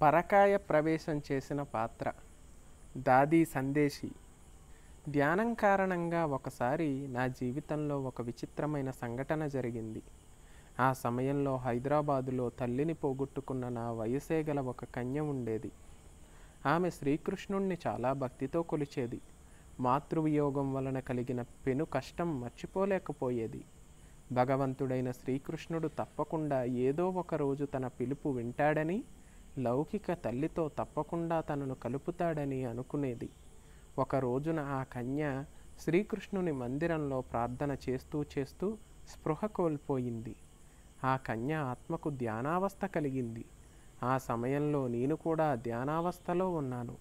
పరకాయ ప్రవేశం చేసిన పాత్ర దాది సందేశి ధ్యానం కారణంగా ఒకసారి నా జీవితంలో ఒక విచిత్రమైన సంఘటన జరిగింది ఆ సమయంలో హైదరాబాదులో తల్లిని పోగొట్టుకున్న నా వయసే గల ఒక కన్య ఉండేది ఆమె శ్రీకృష్ణుణ్ణి చాలా భక్తితో కొలిచేది మాతృవియోగం వలన కలిగిన పెను కష్టం మర్చిపోలేకపోయేది భగవంతుడైన శ్రీకృష్ణుడు తప్పకుండా ఏదో ఒక రోజు తన పిలుపు వింటాడని లౌకిక తల్లితో తప్పకుండా తనను కలుపుతాడని అనుకునేది ఒక రోజున ఆ కన్య శ్రీకృష్ణుని మందిరంలో ప్రార్థన చేస్తూ చేస్తూ స్పృహ కోల్పోయింది ఆ కన్య ఆత్మకు ధ్యానావస్థ కలిగింది ఆ సమయంలో నేను కూడా ధ్యానావస్థలో ఉన్నాను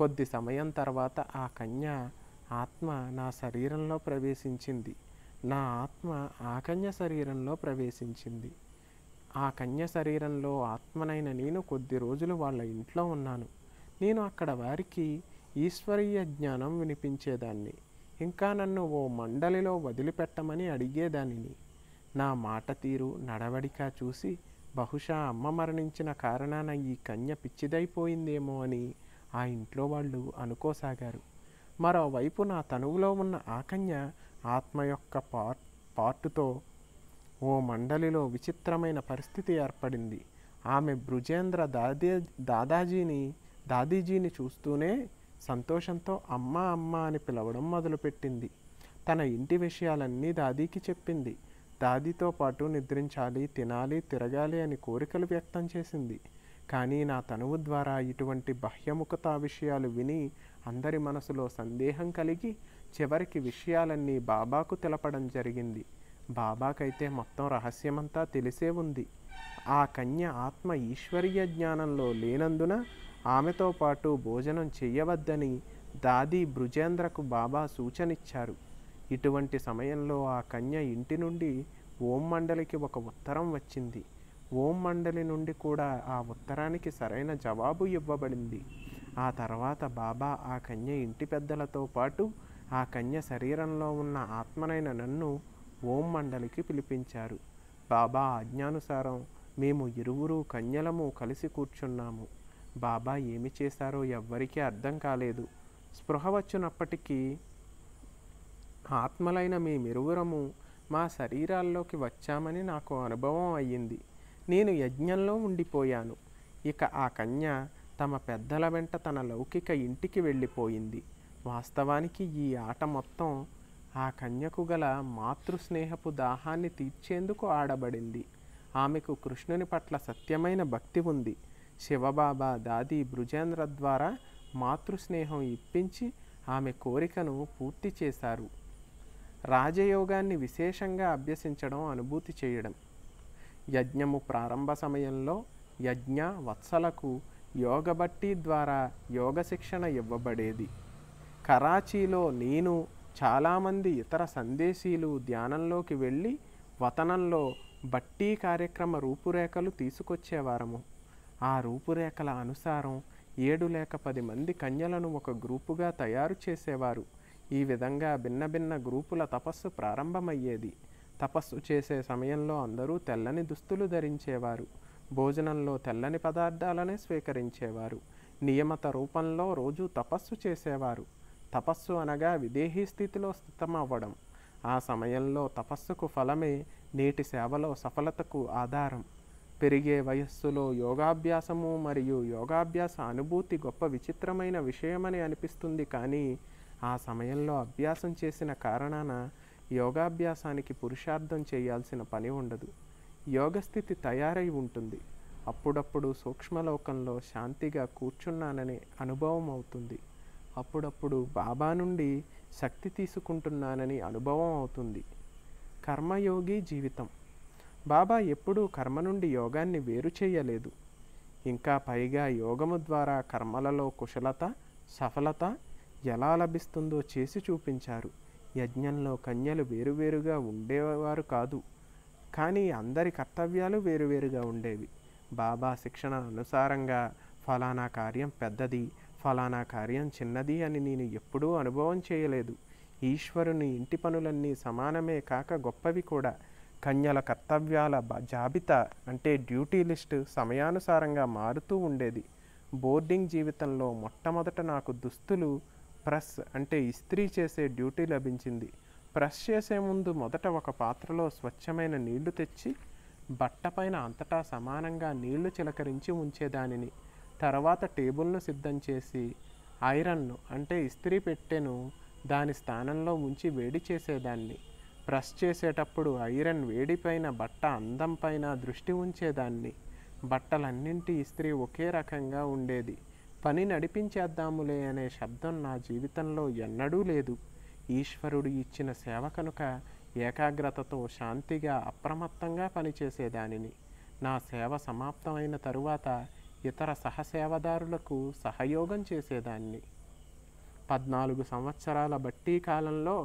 కొద్ది సమయం తర్వాత ఆ కన్య ఆత్మ నా శరీరంలో ప్రవేశించింది నా ఆత్మ ఆ కన్య శరీరంలో ప్రవేశించింది ఆ కన్య శరీరంలో ఆత్మనైన నేను కొద్ది రోజులు వాళ్ళ ఇంట్లో ఉన్నాను నేను అక్కడ వారికి ఈశ్వరీయ జ్ఞానం వినిపించేదాన్ని ఇంకా నన్ను ఓ మండలిలో వదిలిపెట్టమని అడిగేదానిని నా మాట తీరు నడవడిక చూసి బహుశా అమ్మ మరణించిన కారణాన ఈ కన్య పిచ్చిదైపోయిందేమో అని ఆ ఇంట్లో వాళ్ళు అనుకోసాగారు మరోవైపు నా తనువులో ఉన్న ఆ కన్య ఆత్మ యొక్క పార్ పార్టుతో ఓ మండలిలో విచిత్రమైన పరిస్థితి ఏర్పడింది ఆమె బృజేంద్ర దాదే దాదాజీని దాదీజీని చూస్తూనే సంతోషంతో అమ్మ అమ్మ అని పిలవడం మొదలుపెట్టింది తన ఇంటి విషయాలన్నీ దాదీకి చెప్పింది దాదీతో పాటు నిద్రించాలి తినాలి తిరగాలి అని కోరికలు వ్యక్తం చేసింది కానీ నా తనువు ద్వారా ఇటువంటి బాహ్యముఖత విషయాలు విని అందరి మనసులో సందేహం కలిగి చివరికి విషయాలన్నీ బాబాకు తెలపడం జరిగింది బాబాకైతే మొత్తం రహస్యమంతా తెలిసే ఉంది ఆ కన్య ఆత్మ ఈశ్వరీయ జ్ఞానంలో లేనందున ఆమెతో పాటు భోజనం చెయ్యవద్దని దాది బృజేంద్రకు బాబా సూచనిచ్చారు ఇటువంటి సమయంలో ఆ కన్య ఇంటి నుండి ఓం మండలికి ఒక ఉత్తరం వచ్చింది ఓం మండలి నుండి కూడా ఆ ఉత్తరానికి సరైన జవాబు ఇవ్వబడింది ఆ తర్వాత బాబా ఆ కన్య ఇంటి పెద్దలతో పాటు ఆ కన్య శరీరంలో ఉన్న ఆత్మనైన నన్ను ఓం మండలికి పిలిపించారు బాబా ఆజ్ఞానుసారం మేము ఇరువురు కన్యలము కలిసి కూర్చున్నాము బాబా ఏమి చేశారో ఎవ్వరికీ అర్థం కాలేదు స్పృహ వచ్చినప్పటికీ ఆత్మలైన మేమిరువురము మా శరీరాల్లోకి వచ్చామని నాకు అనుభవం అయ్యింది నేను యజ్ఞంలో ఉండిపోయాను ఇక ఆ కన్య తమ పెద్దల వెంట తన లౌకిక ఇంటికి వెళ్ళిపోయింది వాస్తవానికి ఈ ఆట మొత్తం ఆ కన్యకు గల మాతృస్నేహపు దాహాన్ని తీర్చేందుకు ఆడబడింది ఆమెకు కృష్ణుని పట్ల సత్యమైన భక్తి ఉంది శివబాబా దాది బృజేంద్ర ద్వారా మాతృస్నేహం ఇప్పించి ఆమె కోరికను పూర్తి చేశారు రాజయోగాన్ని విశేషంగా అభ్యసించడం అనుభూతి చేయడం యజ్ఞము ప్రారంభ సమయంలో యజ్ఞ వత్సలకు యోగబట్టి ద్వారా యోగ శిక్షణ ఇవ్వబడేది కరాచీలో నేను చాలామంది ఇతర సందేశీలు ధ్యానంలోకి వెళ్ళి వతనంలో బట్టి కార్యక్రమ రూపురేఖలు తీసుకొచ్చేవారము ఆ రూపురేఖల అనుసారం ఏడు లేక పది మంది కన్యలను ఒక గ్రూపుగా తయారు చేసేవారు ఈ విధంగా భిన్న భిన్న గ్రూపుల తపస్సు ప్రారంభమయ్యేది తపస్సు చేసే సమయంలో అందరూ తెల్లని దుస్తులు ధరించేవారు భోజనంలో తెల్లని పదార్థాలనే స్వీకరించేవారు నియమత రూపంలో రోజు తపస్సు చేసేవారు తపస్సు అనగా విదేహీ స్థితిలో స్థితమవ్వడం ఆ సమయంలో తపస్సుకు ఫలమే నేటి సేవలో సఫలతకు ఆధారం పెరిగే వయస్సులో యోగాభ్యాసము మరియు యోగాభ్యాస అనుభూతి గొప్ప విచిత్రమైన విషయమని అనిపిస్తుంది కానీ ఆ సమయంలో అభ్యాసం చేసిన కారణాన యోగాభ్యాసానికి పురుషార్థం చేయాల్సిన పని ఉండదు యోగస్థితి తయారై ఉంటుంది అప్పుడప్పుడు సూక్ష్మలోకంలో శాంతిగా కూర్చున్నాననే అనుభవం అవుతుంది అప్పుడప్పుడు బాబా నుండి శక్తి తీసుకుంటున్నానని అనుభవం అవుతుంది కర్మయోగి జీవితం బాబా ఎప్పుడూ కర్మ నుండి యోగాన్ని వేరు చేయలేదు ఇంకా పైగా యోగము ద్వారా కర్మలలో కుశలత సఫలత ఎలా లభిస్తుందో చేసి చూపించారు యజ్ఞంలో కన్యలు వేరువేరుగా ఉండేవారు కాదు కానీ అందరి కర్తవ్యాలు వేరువేరుగా ఉండేవి బాబా శిక్షణ అనుసారంగా ఫలానా కార్యం పెద్దది ఫలానా కార్యం చిన్నది అని నేను ఎప్పుడూ అనుభవం చేయలేదు ఈశ్వరుని ఇంటి పనులన్నీ సమానమే కాక గొప్పవి కూడా కన్యల కర్తవ్యాల జాబితా అంటే డ్యూటీ లిస్టు సమయానుసారంగా మారుతూ ఉండేది బోర్డింగ్ జీవితంలో మొట్టమొదట నాకు దుస్తులు ప్రెస్ అంటే ఇస్త్రీ చేసే డ్యూటీ లభించింది ప్రెస్ చేసే ముందు మొదట ఒక పాత్రలో స్వచ్ఛమైన నీళ్లు తెచ్చి బట్టపైన అంతటా సమానంగా నీళ్లు చిలకరించి ఉంచేదానిని తర్వాత టేబుల్ను సిద్ధం చేసి ఐరన్ను అంటే ఇస్త్రీ పెట్టెను దాని స్థానంలో ఉంచి వేడి చేసేదాన్ని ప్రెస్ చేసేటప్పుడు ఐరన్ వేడిపైన బట్ట అందం పైన దృష్టి ఉంచేదాన్ని బట్టలన్నింటి ఇస్త్రీ ఒకే రకంగా ఉండేది పని నడిపించేద్దాములే అనే శబ్దం నా జీవితంలో ఎన్నడూ లేదు ఈశ్వరుడు ఇచ్చిన సేవ కనుక ఏకాగ్రతతో శాంతిగా అప్రమత్తంగా పనిచేసేదానిని నా సేవ సమాప్తమైన తరువాత ఇతర సహసేవదారులకు సహయోగం చేసేదాన్ని పద్నాలుగు సంవత్సరాల బట్టి కాలంలో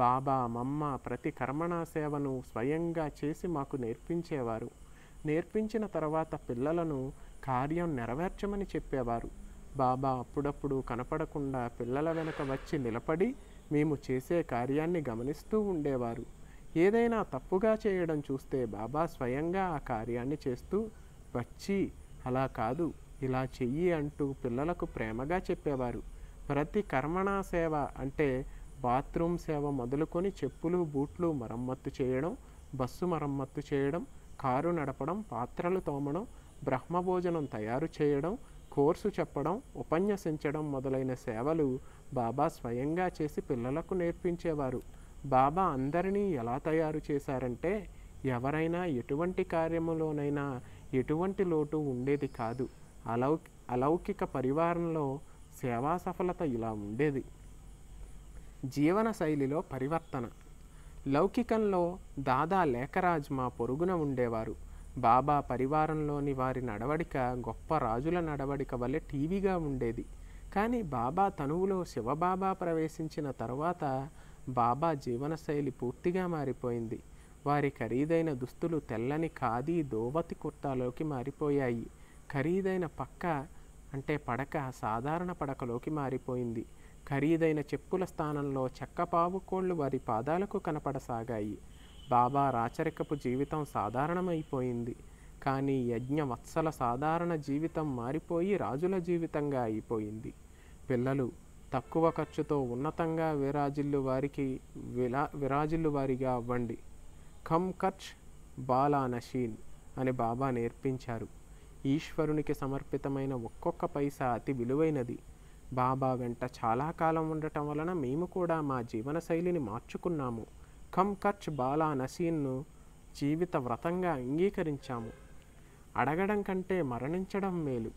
బాబా మమ్మ ప్రతి కర్మణా సేవను స్వయంగా చేసి మాకు నేర్పించేవారు నేర్పించిన తర్వాత పిల్లలను కార్యం నెరవేర్చమని చెప్పేవారు బాబా అప్పుడప్పుడు కనపడకుండా పిల్లల వెనుక వచ్చి నిలబడి మేము చేసే కార్యాన్ని గమనిస్తూ ఉండేవారు ఏదైనా తప్పుగా చేయడం చూస్తే బాబా స్వయంగా ఆ కార్యాన్ని చేస్తూ వచ్చి అలా కాదు ఇలా చెయ్యి అంటూ పిల్లలకు ప్రేమగా చెప్పేవారు ప్రతి కర్మణా సేవ అంటే బాత్రూమ్ సేవ మొదలుకొని చెప్పులు బూట్లు మరమ్మత్తు చేయడం బస్సు మరమ్మత్తు చేయడం కారు నడపడం పాత్రలు తోమడం బ్రహ్మభోజనం తయారు చేయడం కోర్సు చెప్పడం ఉపన్యసించడం మొదలైన సేవలు బాబా స్వయంగా చేసి పిల్లలకు నేర్పించేవారు బాబా అందరినీ ఎలా తయారు చేశారంటే ఎవరైనా ఎటువంటి కార్యములోనైనా ఎటువంటి లోటు ఉండేది కాదు అలౌక్ అలౌకిక పరివారంలో సేవా సఫలత ఇలా ఉండేది జీవన శైలిలో పరివర్తన లౌకికంలో దాదా లేఖరాజ్ మా పొరుగున ఉండేవారు బాబా పరివారంలోని వారి నడవడిక గొప్ప రాజుల నడవడిక వలె టీవీగా ఉండేది కానీ బాబా తనువులో శివబాబా ప్రవేశించిన తరువాత బాబా జీవనశైలి పూర్తిగా మారిపోయింది వారి ఖరీదైన దుస్తులు తెల్లని ఖాదీ దోవతి కుర్తాలోకి మారిపోయాయి ఖరీదైన పక్క అంటే పడక సాధారణ పడకలోకి మారిపోయింది ఖరీదైన చెప్పుల స్థానంలో చెక్క కోళ్ళు వారి పాదాలకు కనపడసాగాయి బాబా రాచరికపు జీవితం సాధారణమైపోయింది కానీ యజ్ఞ వత్సల సాధారణ జీవితం మారిపోయి రాజుల జీవితంగా అయిపోయింది పిల్లలు తక్కువ ఖర్చుతో ఉన్నతంగా విరాజిల్లు వారికి విలా విరాజిల్లు వారిగా అవ్వండి కమ్ కచ్ బాలానషీన్ అని బాబా నేర్పించారు ఈశ్వరునికి సమర్పితమైన ఒక్కొక్క పైసా అతి విలువైనది బాబా వెంట చాలా కాలం ఉండటం వలన మేము కూడా మా జీవన శైలిని మార్చుకున్నాము కమ్ ఖర్చ్ బాలా నసీన్ను జీవిత వ్రతంగా అంగీకరించాము అడగడం కంటే మరణించడం మేలు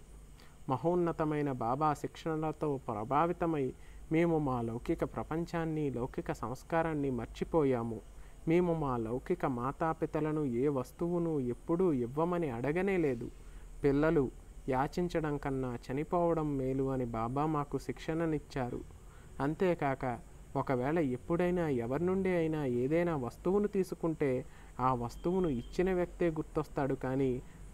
మహోన్నతమైన బాబా శిక్షణలతో ప్రభావితమై మేము మా లౌకిక ప్రపంచాన్ని లౌకిక సంస్కారాన్ని మర్చిపోయాము మేము మా లౌకిక మాతాపితలను ఏ వస్తువును ఎప్పుడూ ఇవ్వమని అడగనే లేదు పిల్లలు యాచించడం కన్నా చనిపోవడం మేలు అని బాబా మాకు శిక్షణనిచ్చారు అంతేకాక ఒకవేళ ఎప్పుడైనా ఎవరి నుండి అయినా ఏదైనా వస్తువును తీసుకుంటే ఆ వస్తువును ఇచ్చిన వ్యక్తే గుర్తొస్తాడు కానీ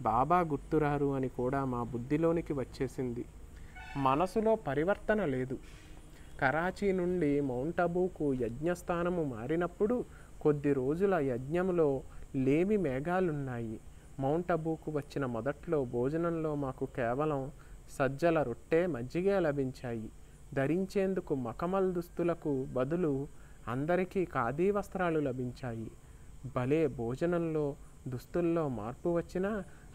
బాబా గుర్తురారు అని కూడా మా బుద్ధిలోనికి వచ్చేసింది మనసులో పరివర్తన లేదు కరాచీ నుండి మౌంట్ అబూకు యజ్ఞస్థానము మారినప్పుడు కొద్ది రోజుల యజ్ఞంలో లేమి మేఘాలున్నాయి మౌంట్ అబూకు వచ్చిన మొదట్లో భోజనంలో మాకు కేవలం సజ్జల రొట్టె మజ్జిగే లభించాయి ధరించేందుకు మకమల్ దుస్తులకు బదులు అందరికీ ఖాదీ వస్త్రాలు లభించాయి భలే భోజనంలో దుస్తుల్లో మార్పు వచ్చినా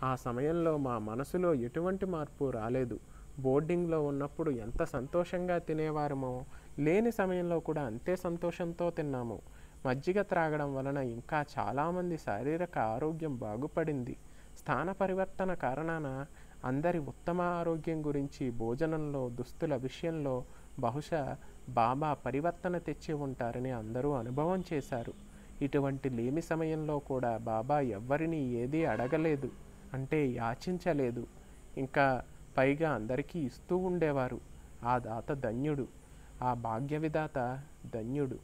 ఆ సమయంలో మా మనసులో ఎటువంటి మార్పు రాలేదు బోర్డింగ్లో ఉన్నప్పుడు ఎంత సంతోషంగా తినేవారమో లేని సమయంలో కూడా అంతే సంతోషంతో తిన్నాము మజ్జిగ త్రాగడం వలన ఇంకా చాలామంది శారీరక ఆరోగ్యం బాగుపడింది స్థాన పరివర్తన కారణాన అందరి ఉత్తమ ఆరోగ్యం గురించి భోజనంలో దుస్తుల విషయంలో బహుశా బాబా పరివర్తన తెచ్చి ఉంటారని అందరూ అనుభవం చేశారు ఇటువంటి లేమి సమయంలో కూడా బాబా ఎవ్వరినీ ఏదీ అడగలేదు అంటే యాచించలేదు ఇంకా పైగా అందరికీ ఇస్తూ ఉండేవారు ఆ దాత ధన్యుడు ఆ భాగ్య విధాత ధన్యుడు